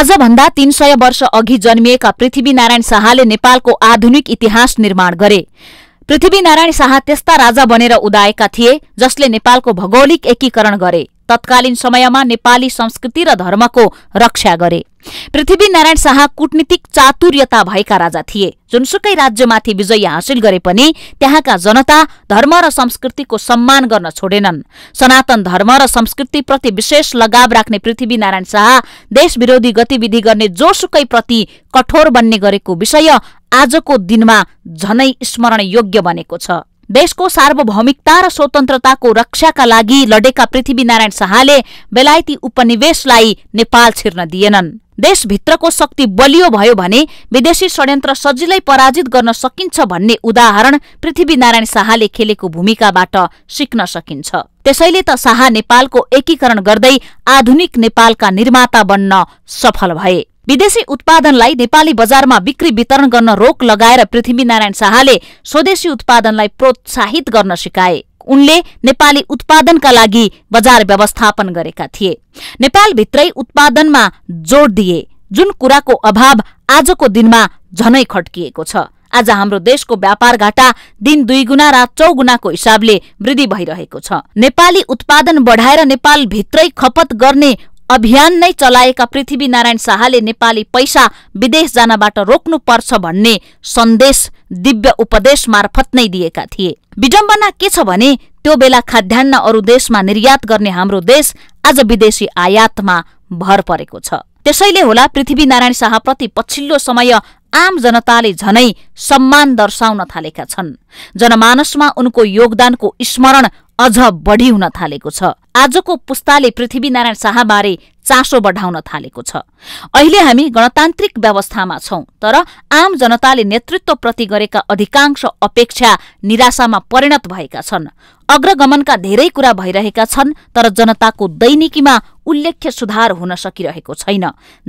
आजभन्दा तीन सय वर्ष अघि जन्मिएका पृथ्वीनारायण शाहले नेपालको आधुनिक इतिहास निर्माण गरे पृथ्वीनारायण शाह त्यस्ता राजा बनेर उदाएका थिए जसले नेपालको भौगोलिक एकीकरण गरे तत्कालीन समयमा नेपाली संस्कृति र धर्मको रक्षा गरे पृथ्वीनारायण शाह कूटनीतिक चातुर्यता भएका राजा थिए जुनसुकै राज्यमाथि विजय हासिल गरे पनि त्यहाँका जनता धर्म र संस्कृतिको सम्मान गर्न छोडेनन् सनातन धर्म र संस्कृतिप्रति विशेष लगाव राख्ने पृथ्वीनारायण शाह देश विरोधी गतिविधि गर्ने प्रति कठोर बन्ने गरेको विषय आजको दिनमा झनै स्मरण योग्य बनेको छ देशको सार्वभौमिकता र स्वतन्त्रताको रक्षाका लागि लडेका पृथ्वीनारायण शाहले बेलायती उपनिवेशलाई नेपाल छिर्न दिएनन् देशभित्रको शक्ति बलियो भयो भने विदेशी षड्यन्त्र सजिलै पराजित गर्न सकिन्छ भन्ने उदाहरण पृथ्वीनारायण शाहले खेलेको भूमिकाबाट सिक्न सकिन्छ त्यसैले त शाह नेपालको एकीकरण गर्दै आधुनिक नेपालका निर्माता बन्न सफल भए विदेशी उत्पादनलाई नेपाली बजारमा बिक्री वितरण गर्न रोक लगाएर पृथ्वीनारायण शाहले स्वदेशी उत्पादनलाई प्रोत्साहित गर्न सिकाए उनले नेपाली उत्पादनका लागि बजार व्यवस्थापन गरेका थिए नेपालभित्रै उत्पादनमा जोड दिए जुन कुराको अभाव आजको दिनमा झनै खट्किएको छ आज हाम्रो देशको व्यापार घाटा दिन दुई गुणा र चौगुणाको हिसाबले वृद्धि भइरहेको छ नेपाली उत्पादन बढाएर नेपालभित्रै खपत गर्ने अभियान नै चलाएका पृथ्वीनारायण शाहले नेपाली पैसा विदेश जानबाट रोक्नु पर्छ भन्ने सन्देश दिव्य उपदेश मार्फत नै दिएका थिए विडम्बना के छ भने त्यो बेला खाद्यान्न अरू देशमा निर्यात गर्ने हाम्रो देश आज विदेशी आयातमा भर परेको छ त्यसैले होला पृथ्वीनारायण शाहप्रति पछिल्लो समय आम जनताले झनै सम्मान दर्शाउन थालेका छन् जनमानसमा उनको योगदानको स्मरण अझ बढी हुन थालेको छ आजको पुस्ताले पृथ्वीनारायण शाहबारे चासो बढाउन थालेको छ अहिले हामी गणतान्त्रिक व्यवस्थामा छौं तर आम जनताले नेतृत्वप्रति गरेका अधिकांश अपेक्षा निराशामा परिणत भएका छन् अग्रगमनका धेरै कुरा भइरहेका छन् तर जनताको दैनिकीमा उल्लेख्य सुधार हुन सकिरहेको छैन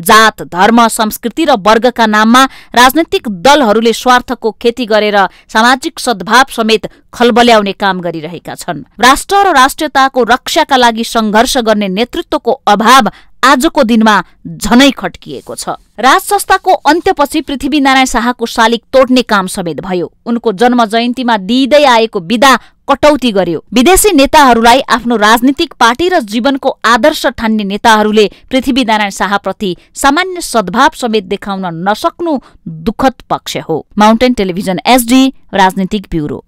जात धर्म संस्कृति र वर्गका नाममा राजनैतिक दलहरूले स्वार्थको खेती गरेर सामाजिक सद्भाव समेत खलबल्याउने काम गरिरहेका छन् राष्ट्र र राष्ट्रियताको रक्षाका लागि संघर्ष गर्ने नेतृत्वको अभाव आजको दिनमा झनै खट्किएको छ राज संस्थाको अन्त्यपछि पृथ्वीनारायण शाहको शालिक तोड्ने काम समेत भयो उनको जन्म जयन्तीमा दिइँदै आएको विदा कटौती गर्यो विदेशी नेताहरूलाई आफ्नो राजनीतिक पार्टी र जीवनको आदर्श ठान्ने नेताहरूले पृथ्वीनारायण शाहप्रति सामान्य सद्भाव समेत देखाउन नसक्नु दुःखद पक्ष हो माउन्टेन टेलिभिजन एसडी राजनीतिक ब्युरो